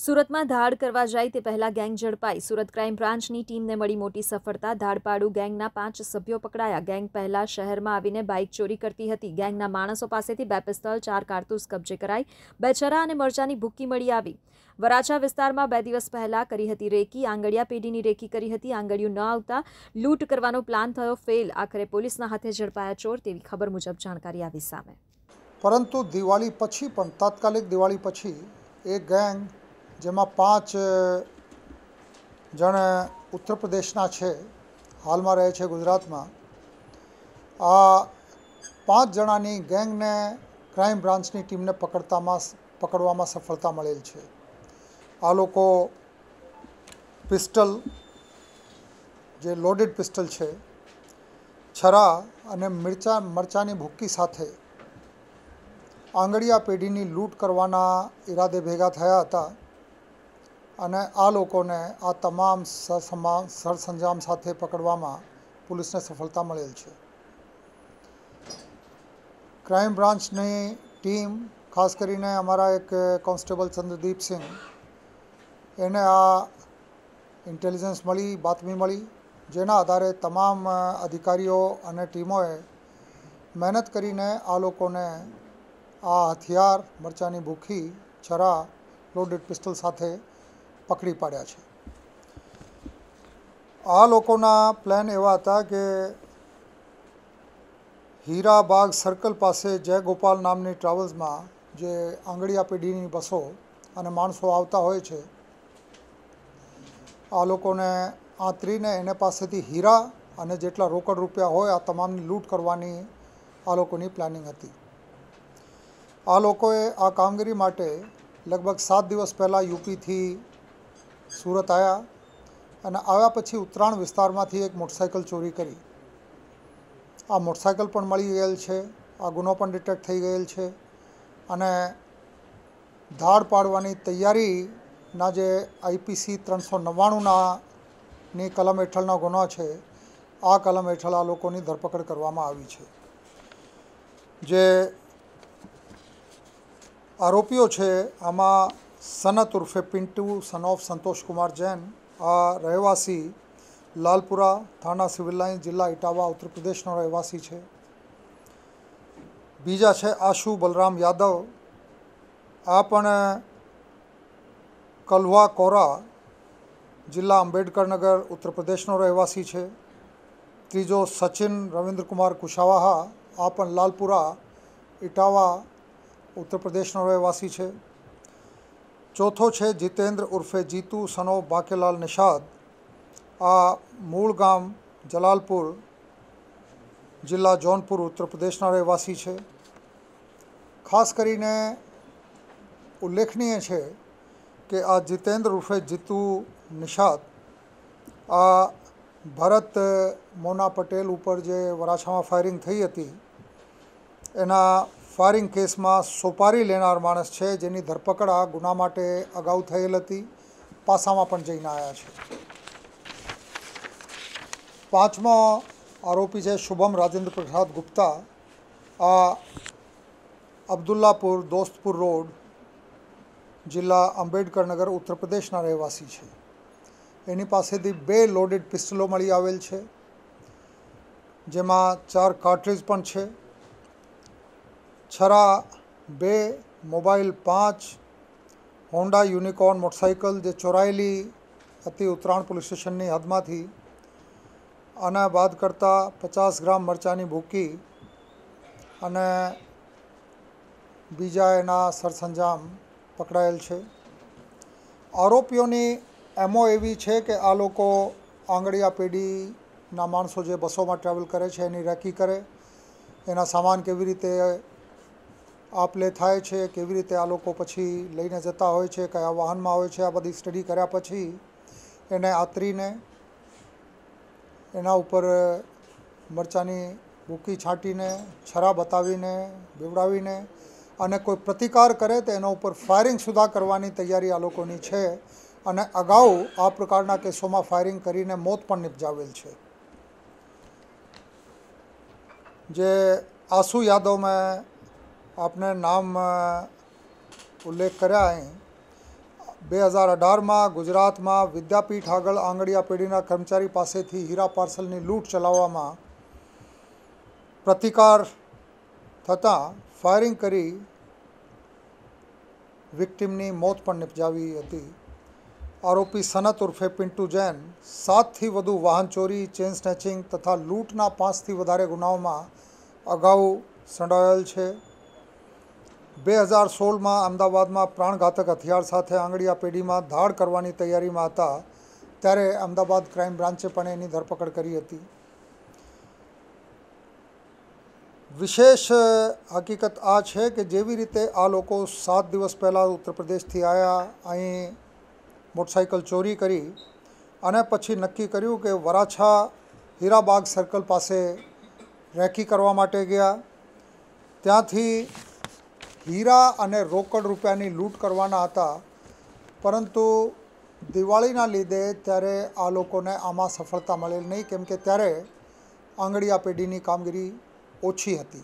સુરતમાં ધાડ કરવા જાય તે પહેલાં ગેંગ ઝડપાઈ સુરત ક્રાઇમ બ્રાન્ચની ટીમને મળી મોટી સફળતા ધાડપાડુ ગેંગના પાંચ સભ્યો પકડાયા ગેંગ પહેલાં શહેરમાં આવીને બાઇક ચોરી કરતી હતી ગેંગના માણસો પાસેથી બે પિસ્તોલ ચાર કારતૂસ કબજે કરાઈ બે ચરા અને મરચાની ભૂક્કી મળી આવી વરાછા વિસ્તારમાં બે દિવસ પહેલાં કરી હતી રેકી આંગળિયા પેઢીની રેકી કરી હતી આંગળીયું ન આવતા લૂંટ કરવાનો પ્લાન થયો ફેલ આખરે પોલીસના હાથે ઝડપાયા ચોર તેવી ખબર મુજબ જાણકારી આવી સામે પરંતુ દિવાળી પછી પણ તાત્કાલિક દિવાળી પછી એ ગેંગ જેમાં પાંચ જણ ઉત્તર પ્રદેશના છે હાલમાં રહે છે ગુજરાતમાં આ પાંચ જણાની ગેંગને ક્રાઇમ બ્રાન્ચની ટીમને પકડતામાં પકડવામાં સફળતા મળેલ છે આ લોકો પિસ્ટલ જે લોડેડ પિસ્ટલ છે છરા અને મિરચા મરચાની ભૂક્કી સાથે આંગળીયા પેઢીની લૂંટ કરવાના ઈરાદે ભેગા થયા હતા અને આ લોકોને આ તમામ સરસમામ સરસંજામ સાથે પકડવામાં પોલીસને સફળતા મળેલ છે ક્રાઇમ બ્રાન્ચની ટીમ ખાસ કરીને અમારા એક કોન્સ્ટેબલ ચંદ્રદીપસિંહ એને આ ઇન્ટેલિજન્સ મળી બાતમી મળી જેના આધારે તમામ અધિકારીઓ અને ટીમોએ મહેનત કરીને આ લોકોને આ હથિયાર મરચાની ભૂખી છરા લોડેડ પિસ્ટલ સાથે પકડી પાડ્યા છે આ લોકોના પ્લાન એવા હતા કે હીરાબાગ સર્કલ પાસે જયગોપાલ નામની ટ્રાવેલ્સમાં જે આંગળીયા પેઢીની બસો અને માણસો આવતા હોય છે આ લોકોને આંતરીને એને પાસેથી હીરા અને જેટલા રોકડ રૂપિયા હોય આ તમામની લૂંટ કરવાની આ લોકોની પ્લાનિંગ હતી આ લોકોએ આ કામગીરી માટે લગભગ સાત દિવસ પહેલાં યુપીથી સુરત આવ્યા અને આવ્યા પછી ઉત્તરાયણ વિસ્તારમાંથી એક મોટરસાયકલ ચોરી કરી આ મોટરસાયકલ પણ મળી ગયેલ છે આ ગુનો પણ ડિટેક્ટ થઈ ગયેલ છે અને ધાડ પાડવાની તૈયારીના જે આઈપીસી ત્રણસો નવ્વાણુંના ની કલમ હેઠળનો ગુનો છે આ કલમ હેઠળ આ લોકોની ધરપકડ કરવામાં આવી છે જે આરોપીઓ છે આમાં સનત ઉર્ફે પિન્ટુ સન ઓફ સંતોષકુમાર જૈન આ રહેવાસી લાલપુરા થાણા સિવિલ લાઇન જિલ્લા ઇટાવા ઉત્તર પ્રદેશનો રહેવાસી છે બીજા છે આશુ બલરામ યાદવ આ પણ કલવા કોરા જિલ્લા અંબેડકરનગર ઉત્તરપ્રદેશનો રહેવાસી છે ત્રીજો સચિન રવિન્દ્રકુમાર કુશાવાહા આ પણ લાલપુરા ઇટાવા ઉત્તરપ્રદેશનો રહેવાસી છે ચોથો છે જીતેન્દ્ર ઉર્ફે જીતુ સનો બાકેલાલ નિષાદ આ મૂળ ગામ જલાલપુર જિલ્લા જૌનપુર ઉત્તર પ્રદેશના રહેવાસી છે ખાસ કરીને ઉલ્લેખનીય છે કે આ જીતેન્દ્ર ઉર્ફે જીતુ નિષાદ આ ભરત મોના પટેલ ઉપર જે વરાછામાં ફાયરિંગ થઈ હતી એના સ્પારિંગ કેસમાં સોપારી લેનાર માણસ છે જેની ધરપકડ આ ગુના માટે અગાઉ થયેલ હતી પાસામાં પણ જઈને આવ્યા છે પાંચમો આરોપી છે શુભમ રાજેન્દ્ર પ્રસાદ ગુપ્તા આ અબ્દુલ્લાપુર દોસ્તપુર રોડ જિલ્લા અંબેડકરનગર ઉત્તર પ્રદેશના રહેવાસી છે એની પાસેથી બે લોડેડ પિસ્તલો મળી આવેલ છે જેમાં ચાર કાર્ટ્રિજ પણ છે છરા બે મોબાઈલ પાંચ હોન્ડા યુનિકોર્ન મોટરસાઇકલ જે ચોરાયેલી હતી ઉત્તરાયણ પોલીસ સ્ટેશનની હદમાંથી અને બાદ કરતાં પચાસ ગ્રામ મરચાંની ભૂકી અને બીજા એના સરસંજામ પકડાયેલ છે આરોપીઓની એમો એવી છે કે આ લોકો આંગળીયા પેઢીના માણસો જે બસોમાં ટ્રાવેલ કરે છે એની રેકી કરે એના સામાન કેવી રીતે આપલે થાય છે કેવી રીતે આ લોકો પછી લઈને જતા હોય છે કયા વાહનમાં હોય છે આ બધી સ્ટડી કર્યા પછી એને આતરીને એના ઉપર મરચાની ભૂકી છાંટીને છરા બતાવીને બેવડાવીને અને કોઈ પ્રતિકાર કરે તો એના ઉપર ફાયરિંગ સુધા કરવાની તૈયારી આ લોકોની છે અને અગાઉ આ પ્રકારના કેસોમાં ફાયરિંગ કરીને મોત પણ નિપજાવેલ છે જે આસુ યાદવ મેં આપને નામ ઉલ્લેખ કર્યા અહીં બે હજાર અઢારમાં ગુજરાતમાં વિદ્યાપીઠ આગળ આંગળીયા પેઢીના કર્મચારી પાસેથી હીરા પાર્સલની લૂંટ ચલાવવામાં પ્રતિકાર થતાં ફાયરિંગ કરી વિક્ટિમની મોત પણ નિપજાવી હતી આરોપી સનત ઉર્ફે પિન્ટુ જૈન સાતથી વધુ વાહન ચોરી ચેન સ્નેચિંગ તથા લૂંટના પાંચથી વધારે ગુનાઓમાં અગાઉ સંડોયેલ છે બે હજાર સોળમાં અમદાવાદમાં પ્રાણઘાતક હથિયાર સાથે આંગળીયા પેઢીમાં ધાડ કરવાની તૈયારીમાં હતા ત્યારે અમદાવાદ ક્રાઇમ બ્રાન્ચે પણ એની ધરપકડ કરી હતી વિશેષ હકીકત આ છે કે જેવી રીતે આ લોકો સાત દિવસ પહેલાં ઉત્તરપ્રદેશથી આવ્યા અહીં મોટરસાઇકલ ચોરી કરી અને પછી નક્કી કર્યું કે વરાછા હીરાબાગ સર્કલ પાસે રેકી કરવા માટે ગયા ત્યાંથી હીરા અને રોકડ રૂપિયાની લૂંટ કરવાના હતા પરંતુ દિવાળીના લીધે ત્યારે આ લોકોને આમાં સફળતા મળેલ નહીં કેમ કે ત્યારે આંગળીયા પેઢીની કામગીરી ઓછી હતી